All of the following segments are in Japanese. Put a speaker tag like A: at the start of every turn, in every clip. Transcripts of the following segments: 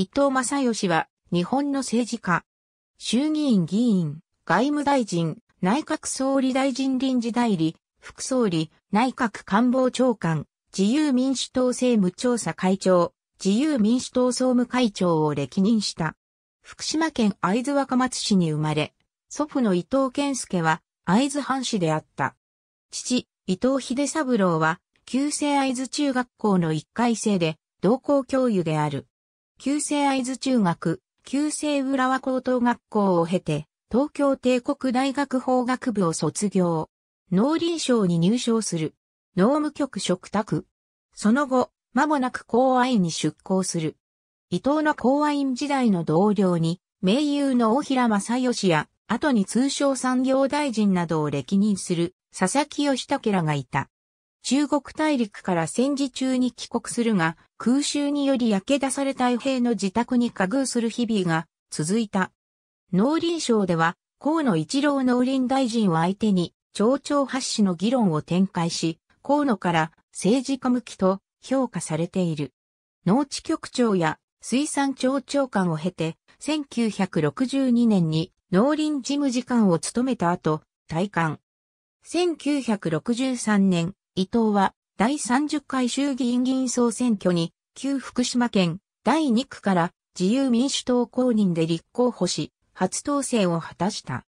A: 伊藤正義は、日本の政治家、衆議院議員、外務大臣、内閣総理大臣臨時代理、副総理、内閣官房長官、自由民主党政務調査会長、自由民主党総務会長を歴任した。福島県会津若松市に生まれ、祖父の伊藤健介は会津藩士であった。父、伊藤秀三郎は、旧制会津中学校の一回生で、同校教諭である。旧制会津中学、旧制浦和高等学校を経て、東京帝国大学法学部を卒業。農林省に入省する。農務局嘱託。その後、間もなく公院に出向する。伊藤の公院時代の同僚に、名優の大平正義や、後に通商産業大臣などを歴任する佐々木義武らがいた。中国大陸から戦時中に帰国するが、空襲により焼け出された衛兵の自宅に加遇する日々が続いた。農林省では、河野一郎農林大臣を相手に、町長発紙の議論を展開し、河野から政治家向きと評価されている。農地局長や水産庁長官を経て、1962年に農林事務次官を務めた後、退官。1963年、伊藤は第30回衆議院議員総選挙に旧福島県第2区から自由民主党公認で立候補し、初当選を果たした。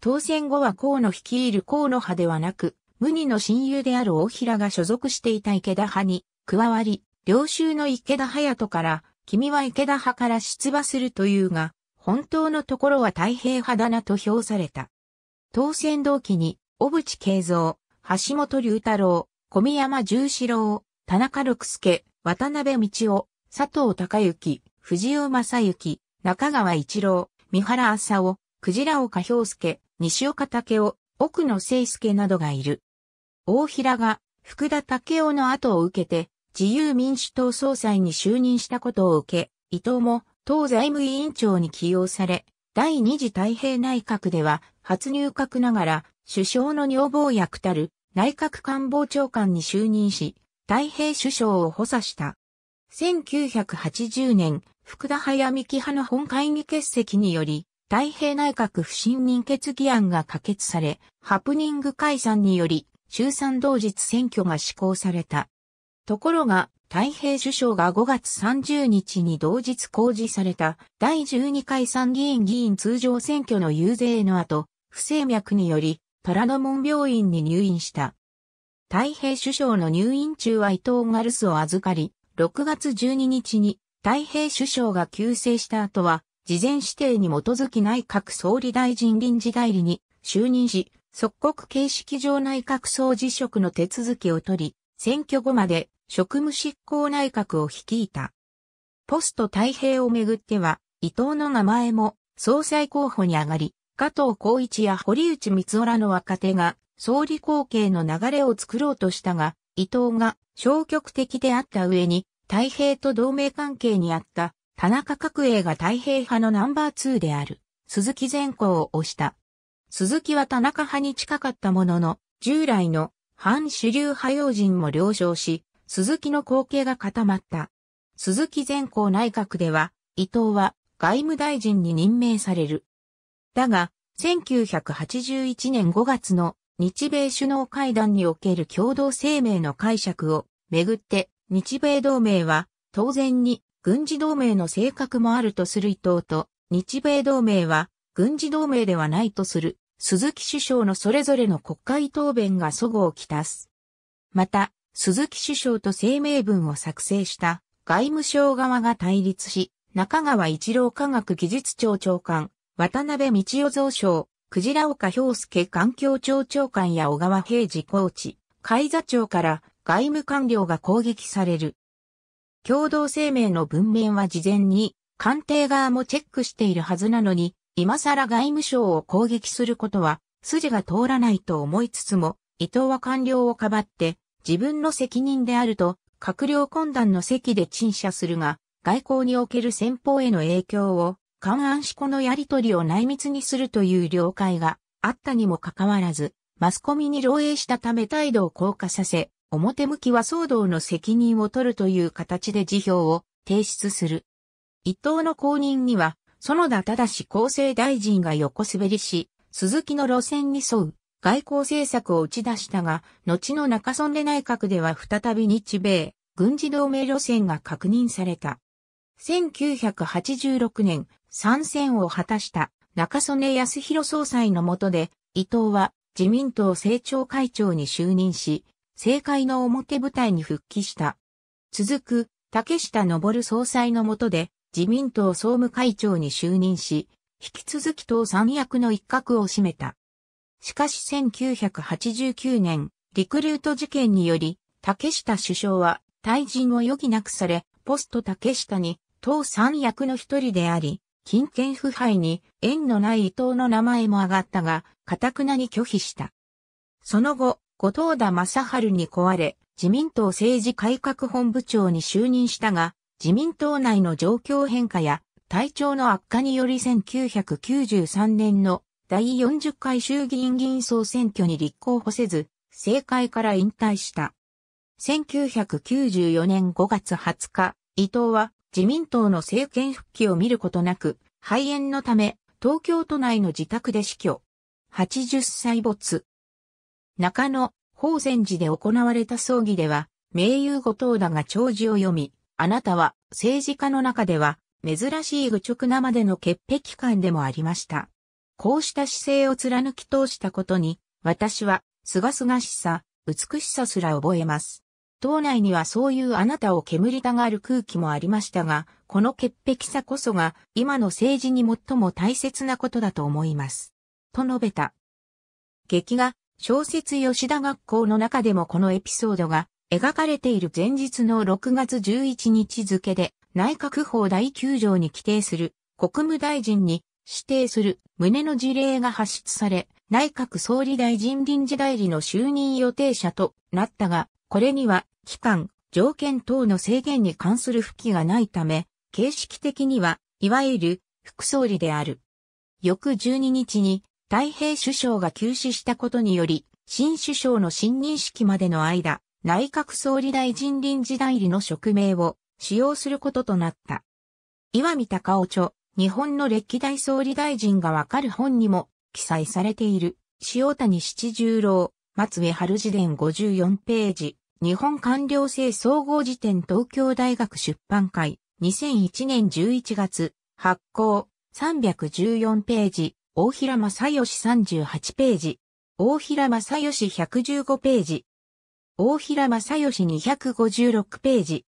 A: 当選後は河野率いる河野派ではなく、無二の親友である大平が所属していた池田派に加わり、領収の池田隼人から、君は池田派から出馬するというが、本当のところは太平派だなと評された。当選同期に、小渕恵三、橋本龍太郎、小宮山十四郎、田中六助、渡辺道夫、佐藤隆之、藤尾正幸、中川一郎、三原浅尾、鯨岡氷介、西岡武夫、奥野聖介などがいる。大平が福田武夫の後を受けて自由民主党総裁に就任したことを受け、伊藤も党財務委員長に起用され、第二次太平内閣では初入閣ながら首相の女房役たる内閣官房長官に就任し、太平首相を補佐した。1980年、福田早美紀派の本会議欠席により、太平内閣不信任決議案が可決され、ハプニング解散により、衆参同日選挙が施行された。ところが、太平首相が5月30日に同日公示された第12回参議院議員通常選挙の遊説の後、不正脈によりラノン病院に入院した。太平首相の入院中は伊藤ガルスを預かり、6月12日に太平首相が急逝した後は、事前指定に基づき内閣総理大臣臨時代理に就任し、即刻形式上内閣総辞職の手続きを取り、選挙後まで職務執行内閣を率いた。ポスト太平をめぐっては、伊藤の名前も総裁候補に上がり、加藤孝一や堀内光雄らの若手が総理後継の流れを作ろうとしたが、伊藤が消極的であった上に、太平と同盟関係にあった田中角栄が太平派のナンバー2である鈴木善光を推した。鈴木は田中派に近かったものの、従来の反主流派要人も了承し、鈴木の後継が固まった。鈴木善光内閣では、伊藤は外務大臣に任命される。だが、1981年5月の日米首脳会談における共同声明の解釈をめぐって、日米同盟は当然に軍事同盟の性格もあるとする伊藤と、日米同盟は軍事同盟ではないとする鈴木首相のそれぞれの国会答弁が祖語をきたす。また、鈴木首相と声明文を作成した外務省側が対立し、中川一郎科学技術庁長官、渡辺道夫蔵省、鯨岡氷介環境庁長官や小川平次コーチ、海座長から外務官僚が攻撃される。共同声明の文面は事前に官邸側もチェックしているはずなのに、今更外務省を攻撃することは筋が通らないと思いつつも、伊藤は官僚をかばって自分の責任であると閣僚懇談の席で陳謝するが、外交における先方への影響を勘安子このやりとりを内密にするという了解があったにもかかわらず、マスコミに漏洩したため態度を硬化させ、表向きは騒動の責任を取るという形で辞表を提出する。伊藤の後任には、園田し、厚生大臣が横滑りし、鈴木の路線に沿う外交政策を打ち出したが、後の中曽根内閣では再び日米軍事同盟路線が確認された。1986年、参戦を果たした中曽根康弘総裁の下で、伊藤は自民党政調会長に就任し、政界の表舞台に復帰した。続く、竹下登総裁の下で、自民党総務会長に就任し、引き続き党三役の一角を占めた。しかし1989年、リクルート事件により、竹下首相は退陣を余儀なくされ、ポスト竹下に党三役の一人であり、金権腐敗に縁のない伊藤の名前も挙がったが、かたくなに拒否した。その後、後藤田正春に壊れ、自民党政治改革本部長に就任したが、自民党内の状況変化や体調の悪化により1993年の第40回衆議院議員総選挙に立候補せず、政界から引退した。1994年5月20日、伊藤は自民党の政権復帰を見ることなく、肺炎のため、東京都内の自宅で死去。80歳没。中野、法善寺で行われた葬儀では、名優後藤田が弔辞を読み、あなたは政治家の中では珍しい愚直なまでの潔癖感でもありました。こうした姿勢を貫き通したことに、私は、すがすがしさ、美しさすら覚えます。党内にはそういうあなたを煙たがる空気もありましたが、この潔癖さこそが今の政治に最も大切なことだと思います。と述べた。劇画、小説吉田学校の中でもこのエピソードが描かれている前日の6月11日付で内閣法第9条に規定する国務大臣に指定する旨の事例が発出され、内閣総理大臣臨時代理の就任予定者となったが、これには、期間、条件等の制限に関する不記がないため、形式的には、いわゆる、副総理である。翌12日に、太平首相が休止したことにより、新首相の新任式までの間、内閣総理大臣臨時代理の職名を使用することとなった。岩見隆夫著、日本の歴代総理大臣がわかる本にも記載されている、塩谷七十郎、松江春自伝54ページ。日本官僚制総合辞典東京大学出版会、2001年11月、発行、314ページ、大平正義38ページ、大平正義115ページ、大平正義256ページ、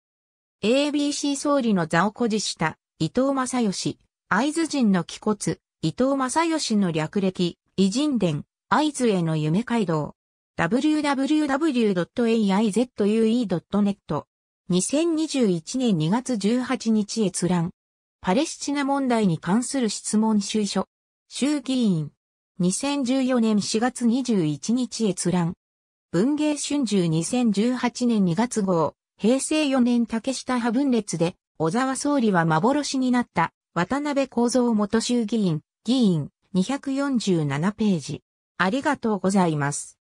A: ABC 総理の座を誇示した伊藤正義、会津人の気骨、伊藤正義の略歴、偉人伝、会津への夢街道。www.aizue.net 2021年2月18日閲覧パレスチナ問題に関する質問収書衆議院2014年4月21日閲覧文芸春秋2018年2月号平成4年竹下派分裂で小沢総理は幻になった渡辺幸三元衆議院議員247ページありがとうございます。